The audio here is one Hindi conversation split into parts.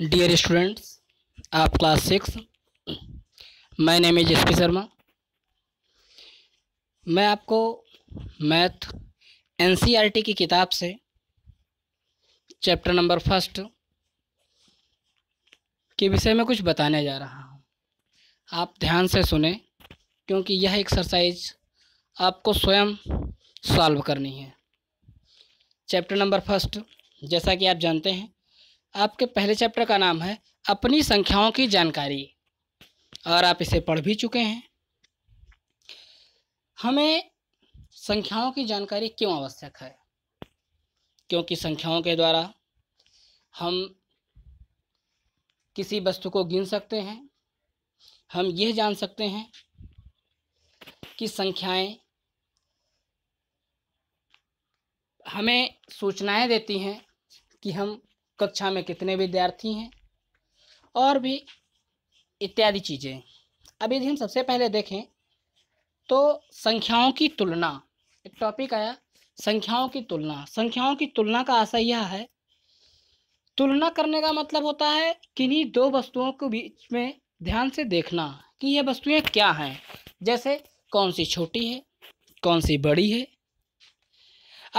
डियर स्टूडेंट्स आप क्लास सिक्स मैं नेम इज एस शर्मा मैं आपको मैथ एनसीईआरटी e की किताब से चैप्टर नंबर फर्स्ट के विषय में कुछ बताने जा रहा हूँ आप ध्यान से सुने क्योंकि यह एक्सरसाइज आपको स्वयं सॉल्व करनी है चैप्टर नंबर फर्स्ट जैसा कि आप जानते हैं आपके पहले चैप्टर का नाम है अपनी संख्याओं की जानकारी और आप इसे पढ़ भी चुके हैं हमें संख्याओं की जानकारी क्यों आवश्यक है क्योंकि संख्याओं के द्वारा हम किसी वस्तु को गिन सकते हैं हम यह जान सकते हैं कि संख्याएं हमें सूचनाएं देती हैं कि हम कक्षा में कितने विद्यार्थी हैं और भी इत्यादि चीज़ें अब यदि हम सबसे पहले देखें तो संख्याओं की तुलना एक टॉपिक आया संख्याओं की तुलना संख्याओं की तुलना का आशय यह है तुलना करने का मतलब होता है किन्हीं दो वस्तुओं के बीच में ध्यान से देखना कि यह वस्तुएं क्या हैं जैसे कौन सी छोटी है कौन सी बड़ी है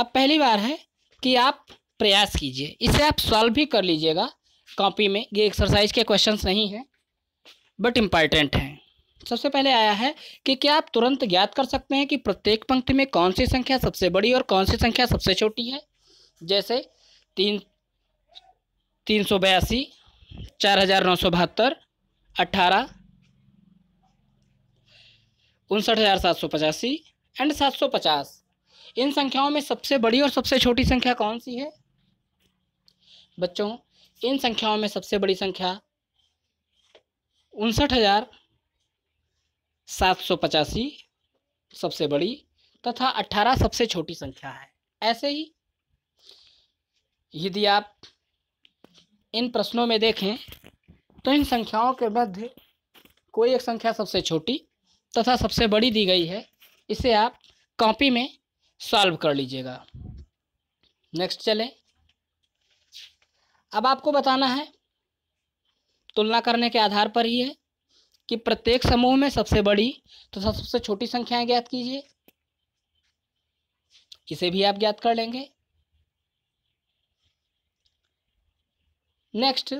अब पहली बार है कि आप प्रयास कीजिए इसे आप सॉल्व भी कर लीजिएगा कॉपी में ये एक्सरसाइज के क्वेश्चंस नहीं हैं बट इम्पॉर्टेंट हैं सबसे पहले आया है कि क्या आप तुरंत ज्ञात कर सकते हैं कि प्रत्येक पंक्ति में कौन सी संख्या सबसे बड़ी और कौन सी संख्या सबसे छोटी है जैसे तीन तीन सौ बयासी चार हज़ार नौ सौ बहत्तर अट्ठारह उनसठ हज़ार सात सौ पचासी एंड सात सौ पचास इन संख्याओं में सबसे बड़ी और सबसे छोटी संख्या कौन सी है बच्चों इन संख्याओं में सबसे बड़ी संख्या उनसठ हजार सात सौ पचासी सबसे बड़ी तथा अठारह सबसे छोटी संख्या है ऐसे ही यदि आप इन प्रश्नों में देखें तो इन संख्याओं के मध्य कोई एक संख्या सबसे छोटी तथा सबसे बड़ी दी गई है इसे आप कॉपी में सॉल्व कर लीजिएगा नेक्स्ट चलें अब आपको बताना है तुलना करने के आधार पर ही है कि प्रत्येक समूह में सबसे बड़ी तो सबसे छोटी संख्याएं ज्ञात कीजिए इसे भी आप ज्ञात कर लेंगे नेक्स्ट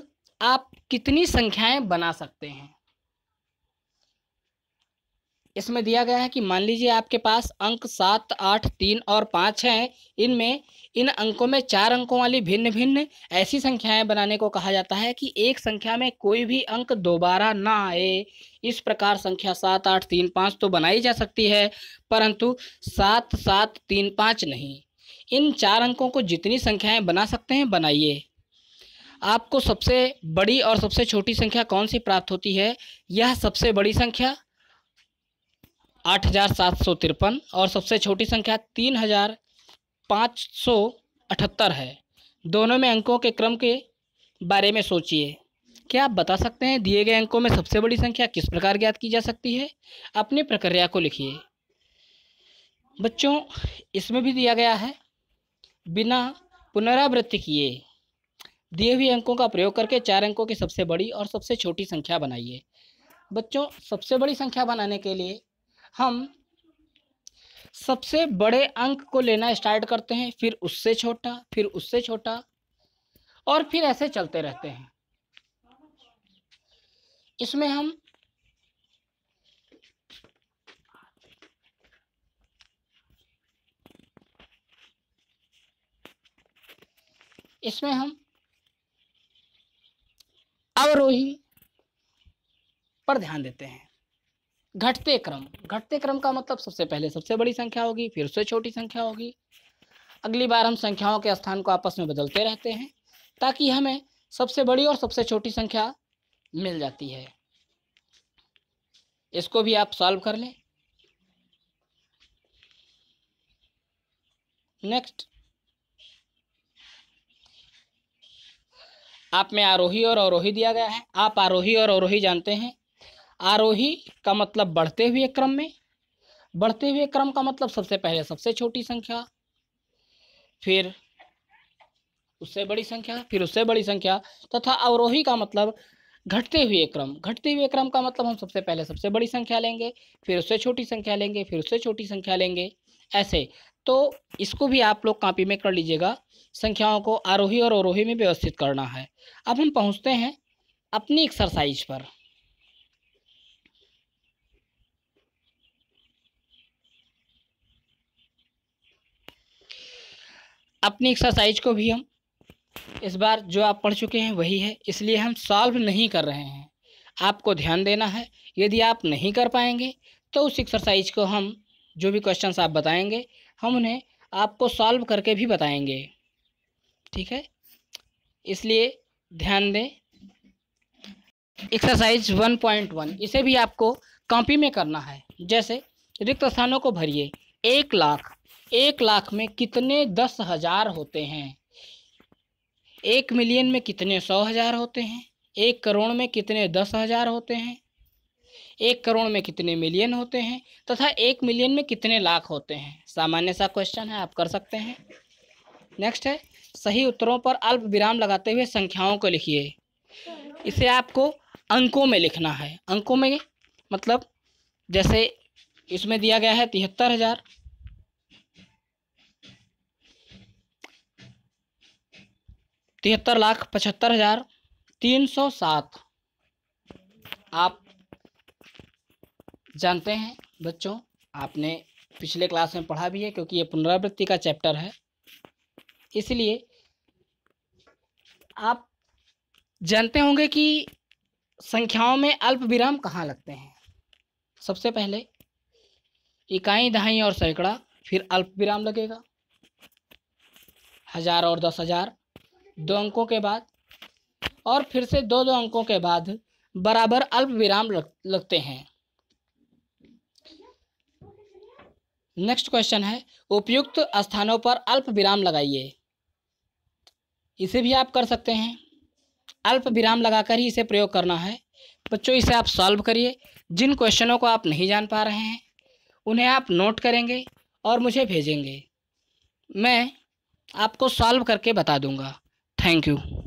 आप कितनी संख्याएं बना सकते हैं इसमें दिया गया है कि मान लीजिए आपके पास अंक सात आठ तीन और पाँच हैं इनमें इन अंकों में चार अंकों वाली भिन्न भिन्न ऐसी संख्याएं बनाने को कहा जाता है कि एक संख्या में कोई भी अंक दोबारा ना आए इस प्रकार संख्या सात आठ तीन पाँच तो बनाई जा सकती है परंतु सात सात तीन पाँच नहीं इन चार अंकों को जितनी संख्याएँ बना सकते हैं बनाइए आपको सबसे बड़ी और सबसे छोटी संख्या कौन सी प्राप्त होती है यह सबसे बड़ी संख्या आठ हज़ार सात सौ तिरपन और सबसे छोटी संख्या तीन हज़ार पाँच सौ अठहत्तर है दोनों में अंकों के क्रम के बारे में सोचिए क्या आप बता सकते हैं दिए गए अंकों में सबसे बड़ी संख्या किस प्रकार ज्ञात की जा सकती है अपनी प्रक्रिया को लिखिए बच्चों इसमें भी दिया गया है बिना पुनरावृत्ति किए दिए हुए अंकों का प्रयोग करके चार अंकों की सबसे बड़ी और सबसे छोटी संख्या बनाइए बच्चों सबसे बड़ी संख्या बनाने के लिए हम सबसे बड़े अंक को लेना स्टार्ट करते हैं फिर उससे छोटा फिर उससे छोटा और फिर ऐसे चलते रहते हैं इसमें हम इसमें हम अवरोही पर ध्यान देते हैं घटते क्रम घटते क्रम का मतलब सबसे पहले सबसे बड़ी संख्या होगी फिर उससे छोटी संख्या होगी अगली बार हम संख्याओं के स्थान को आपस में बदलते रहते हैं ताकि हमें सबसे बड़ी और सबसे छोटी संख्या मिल जाती है इसको भी आप सॉल्व कर लें नेक्स्ट आप में आरोही और अवरोही दिया गया है आप आरोही और अवरोही जानते हैं आरोही का मतलब बढ़ते हुए क्रम में बढ़ते हुए क्रम का मतलब सबसे पहले सबसे छोटी संख्या फिर उससे बड़ी संख्या फिर उससे बड़ी संख्या तथा अवरोही का मतलब घटते हुए क्रम घटते हुए क्रम का मतलब हम सबसे पहले सबसे बड़ी संख्या लेंगे फिर उससे छोटी संख्या लेंगे फिर उससे छोटी संख्या लेंगे ऐसे तो इसको भी आप लोग कापी में कर लीजिएगा संख्याओं को आरोही और अवरोही में व्यवस्थित करना है अब हम पहुँचते हैं अपनी एक्सरसाइज पर अपनी एक्सरसाइज को भी हम इस बार जो आप पढ़ चुके हैं वही है इसलिए हम सॉल्व नहीं कर रहे हैं आपको ध्यान देना है यदि आप नहीं कर पाएंगे तो उस एक्सरसाइज को हम जो भी क्वेश्चंस आप बताएंगे हम उन्हें आपको सॉल्व करके भी बताएंगे ठीक है इसलिए ध्यान दें एक्सरसाइज 1.1 इसे भी आपको कॉपी में करना है जैसे रिक्त स्थानों को भरिए एक लाख एक लाख में कितने दस हजार होते हैं एक मिलियन में कितने सौ हजार होते हैं एक करोड़ में कितने दस हजार होते हैं एक करोड़ में कितने मिलियन होते हैं तथा एक मिलियन में कितने लाख होते हैं सामान्य सा क्वेश्चन है आप कर सकते हैं नेक्स्ट है सही उत्तरों पर अल्प विराम लगाते हुए संख्याओं को लिखिए इसे आपको अंकों में लिखना है अंकों में मतलब जैसे इसमें दिया गया है तिहत्तर हज़ार तिहत्तर लाख पचहत्तर हज़ार तीन सौ सात आप जानते हैं बच्चों आपने पिछले क्लास में पढ़ा भी है क्योंकि ये पुनरावृत्ति का चैप्टर है इसलिए आप जानते होंगे कि संख्याओं में अल्प विराम कहाँ लगते हैं सबसे पहले इकाई दहाई और सैकड़ा फिर अल्प विराम लगेगा हजार और दस हजार दो अंकों के बाद और फिर से दो दो अंकों के बाद बराबर अल्प विराम लग, लगते हैं नेक्स्ट क्वेश्चन है उपयुक्त स्थानों पर अल्प विराम लगाइए इसे भी आप कर सकते हैं अल्प विराम लगाकर ही इसे प्रयोग करना है बच्चों इसे आप सॉल्व करिए जिन क्वेश्चनों को आप नहीं जान पा रहे हैं उन्हें आप नोट करेंगे और मुझे भेजेंगे मैं आपको सॉल्व करके बता दूंगा Thank you.